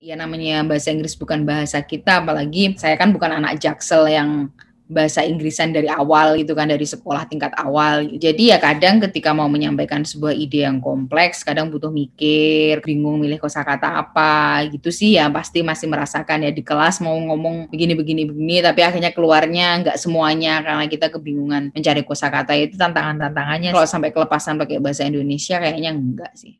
ya namanya bahasa Inggris bukan bahasa kita apalagi saya kan bukan anak Jaksel yang bahasa Inggrisan dari awal gitu kan dari sekolah tingkat awal. Jadi ya kadang ketika mau menyampaikan sebuah ide yang kompleks, kadang butuh mikir, bingung milih kosakata apa gitu sih ya pasti masih merasakan ya di kelas mau ngomong begini begini begini tapi akhirnya keluarnya nggak semuanya karena kita kebingungan mencari kosakata itu tantangan-tantangannya. Kalau sampai kelepasan pakai bahasa Indonesia kayaknya enggak sih.